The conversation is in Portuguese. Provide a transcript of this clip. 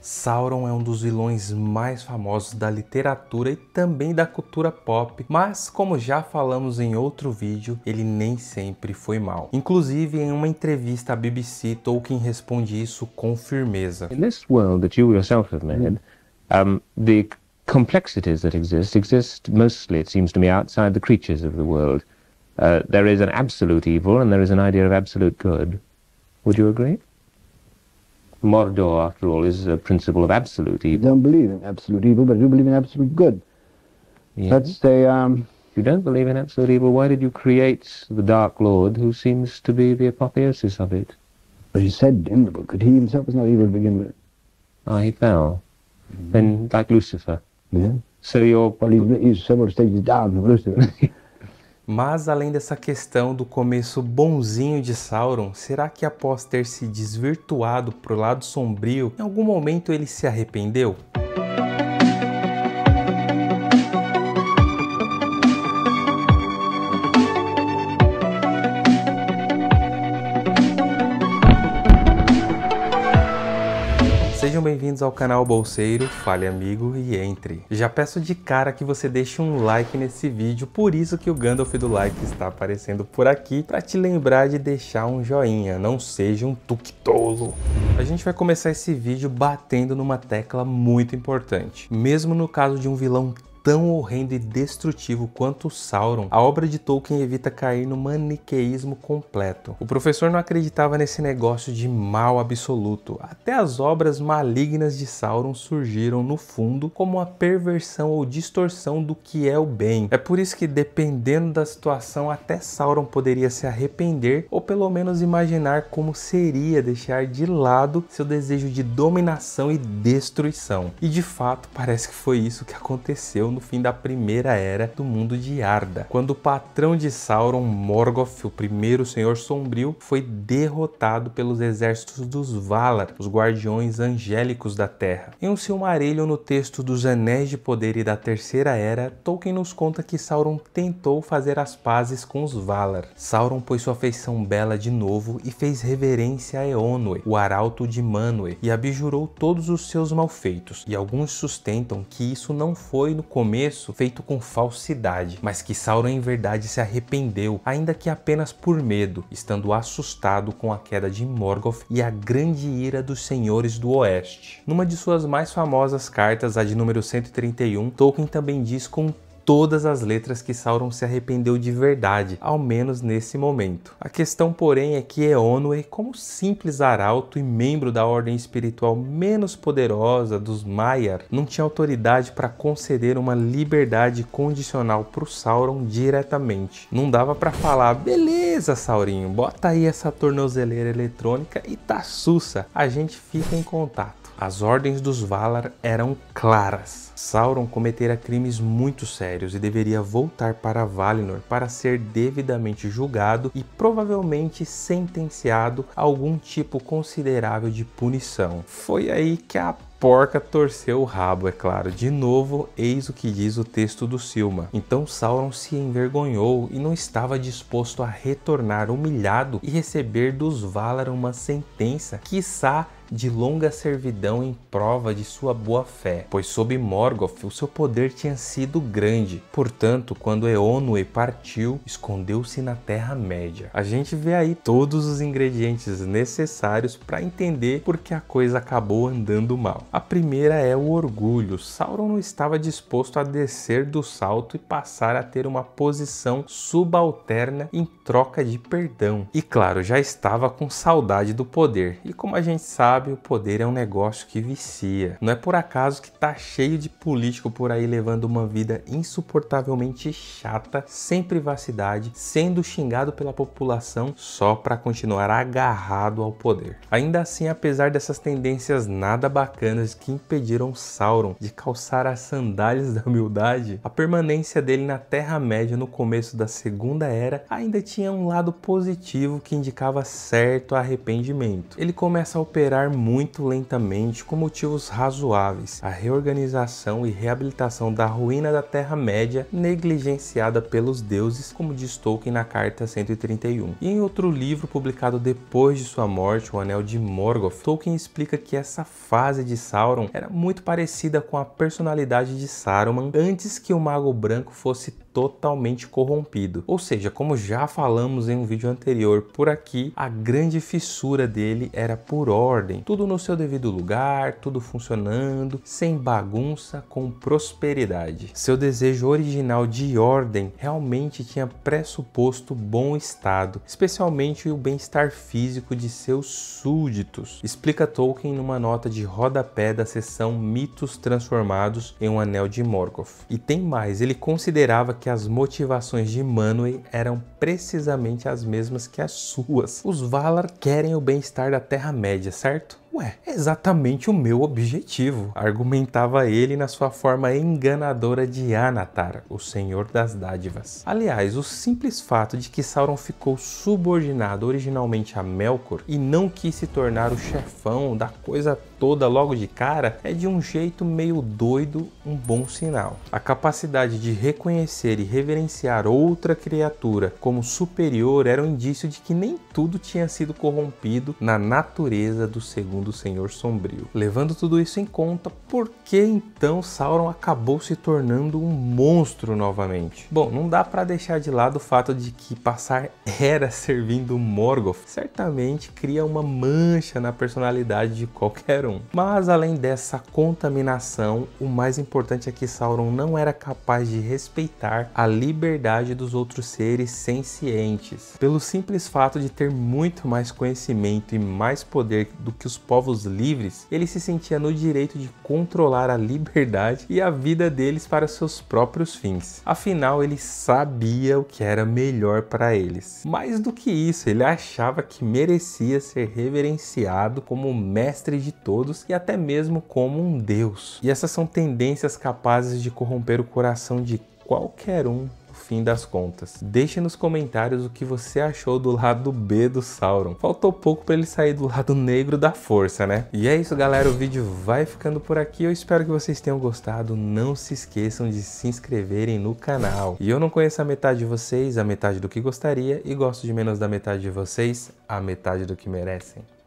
Sauron é um dos vilões mais famosos da literatura e também da cultura pop, mas como já falamos em outro vídeo, ele nem sempre foi mal. Inclusive, em uma entrevista à BBC, Tolkien responde isso com firmeza. In this world that you yourself have made, hum. um, the complexities that exist exist mostly, it seems to me, outside the creatures of the world. Uh, there is an absolute evil and there is an idea of absolute good. Would you agree? Mordor, after all, is a principle of absolute evil. You don't believe in absolute evil, but you believe in absolute good. Yes. That's the... Um, you don't believe in absolute evil, why did you create the Dark Lord, who seems to be the apotheosis of it? But he said in the book that he himself was not evil to begin with. Ah, he fell. Mm. Then, like Lucifer. Yeah. So you're... Well, he's, he's several stages down from Lucifer. Mas além dessa questão do começo bonzinho de Sauron, será que após ter se desvirtuado para o lado sombrio, em algum momento ele se arrependeu? Sejam bem-vindos ao canal Bolseiro, fale amigo e entre. Já peço de cara que você deixe um like nesse vídeo, por isso que o Gandalf do like está aparecendo por aqui, para te lembrar de deixar um joinha, não seja um tuquitolo. A gente vai começar esse vídeo batendo numa tecla muito importante. Mesmo no caso de um vilão tão horrendo e destrutivo quanto Sauron, a obra de Tolkien evita cair no maniqueísmo completo. O professor não acreditava nesse negócio de mal absoluto. Até as obras malignas de Sauron surgiram no fundo como uma perversão ou distorção do que é o bem. É por isso que dependendo da situação até Sauron poderia se arrepender ou pelo menos imaginar como seria deixar de lado seu desejo de dominação e destruição. E de fato parece que foi isso que aconteceu no no fim da Primeira Era do mundo de Arda, quando o patrão de Sauron, Morgoth, o primeiro Senhor Sombrio, foi derrotado pelos exércitos dos Valar, os guardiões angélicos da Terra. Em um Silmarillion no texto dos Anéis de Poder e da Terceira Era, Tolkien nos conta que Sauron tentou fazer as pazes com os Valar. Sauron pôs sua feição bela de novo e fez reverência a Eonwe, o arauto de Manwë, e abjurou todos os seus malfeitos, e alguns sustentam que isso não foi no começo começo feito com falsidade, mas que Sauron em verdade se arrependeu, ainda que apenas por medo, estando assustado com a queda de Morgoth e a grande ira dos senhores do oeste. Numa de suas mais famosas cartas, a de número 131, Tolkien também diz com todas as letras que Sauron se arrependeu de verdade, ao menos nesse momento. A questão, porém, é que Eonwë, como simples arauto e membro da ordem espiritual menos poderosa dos Maiar, não tinha autoridade para conceder uma liberdade condicional para o Sauron diretamente. Não dava para falar, beleza, Saurinho, bota aí essa tornozeleira eletrônica e tá sussa, a gente fica em contato. As ordens dos Valar eram claras. Sauron cometera crimes muito sérios e deveria voltar para Valinor para ser devidamente julgado e provavelmente sentenciado a algum tipo considerável de punição. Foi aí que a porca torceu o rabo, é claro. De novo, eis o que diz o texto do Silma. Então Sauron se envergonhou e não estava disposto a retornar humilhado e receber dos Valar uma sentença, quiçá de longa servidão em prova de sua boa-fé, pois sob Morgoth o seu poder tinha sido grande. Portanto, quando Eonwë partiu, escondeu-se na Terra-média. A gente vê aí todos os ingredientes necessários para entender por que a coisa acabou andando mal. A primeira é o orgulho. Sauron não estava disposto a descer do salto e passar a ter uma posição subalterna em troca de perdão. E claro, já estava com saudade do poder. E como a gente sabe, sabe, o poder é um negócio que vicia. Não é por acaso que tá cheio de político por aí levando uma vida insuportavelmente chata, sem privacidade, sendo xingado pela população só para continuar agarrado ao poder. Ainda assim, apesar dessas tendências nada bacanas que impediram Sauron de calçar as sandálias da humildade, a permanência dele na Terra-média no começo da Segunda Era ainda tinha um lado positivo que indicava certo arrependimento. Ele começa a operar muito lentamente com motivos razoáveis, a reorganização e reabilitação da ruína da Terra-média negligenciada pelos deuses, como diz Tolkien na Carta 131. E em outro livro publicado depois de sua morte, O Anel de Morgoth, Tolkien explica que essa fase de Sauron era muito parecida com a personalidade de Saruman antes que o Mago Branco fosse totalmente corrompido. Ou seja, como já falamos em um vídeo anterior por aqui, a grande fissura dele era por ordem, tudo no seu devido lugar, tudo funcionando, sem bagunça, com prosperidade. Seu desejo original de ordem realmente tinha pressuposto bom estado, especialmente o bem-estar físico de seus súditos. Explica Tolkien numa nota de rodapé da sessão Mitos Transformados em um Anel de Morgoth. E tem mais, ele considerava que que as motivações de Manwë eram precisamente as mesmas que as suas. Os Valar querem o bem-estar da Terra-média, certo? Ué, é exatamente o meu objetivo, argumentava ele na sua forma enganadora de Anatar, o senhor das dádivas. Aliás, o simples fato de que Sauron ficou subordinado originalmente a Melkor e não quis se tornar o chefão da coisa toda logo de cara é de um jeito meio doido um bom sinal. A capacidade de reconhecer e reverenciar outra criatura como superior era um indício de que nem tudo tinha sido corrompido na natureza do segundo segundo o Senhor Sombrio. Levando tudo isso em conta, por que então Sauron acabou se tornando um monstro novamente? Bom, não dá para deixar de lado o fato de que passar era servindo Morgoth certamente cria uma mancha na personalidade de qualquer um. Mas além dessa contaminação, o mais importante é que Sauron não era capaz de respeitar a liberdade dos outros seres sencientes, pelo simples fato de ter muito mais conhecimento e mais poder do que os povos livres, ele se sentia no direito de controlar a liberdade e a vida deles para seus próprios fins. Afinal, ele sabia o que era melhor para eles. Mais do que isso, ele achava que merecia ser reverenciado como mestre de todos e até mesmo como um deus. E essas são tendências capazes de corromper o coração de qualquer um fim das contas. Deixe nos comentários o que você achou do lado B do Sauron. Faltou pouco para ele sair do lado negro da força, né? E é isso, galera. O vídeo vai ficando por aqui. Eu espero que vocês tenham gostado. Não se esqueçam de se inscreverem no canal. E eu não conheço a metade de vocês, a metade do que gostaria, e gosto de menos da metade de vocês, a metade do que merecem.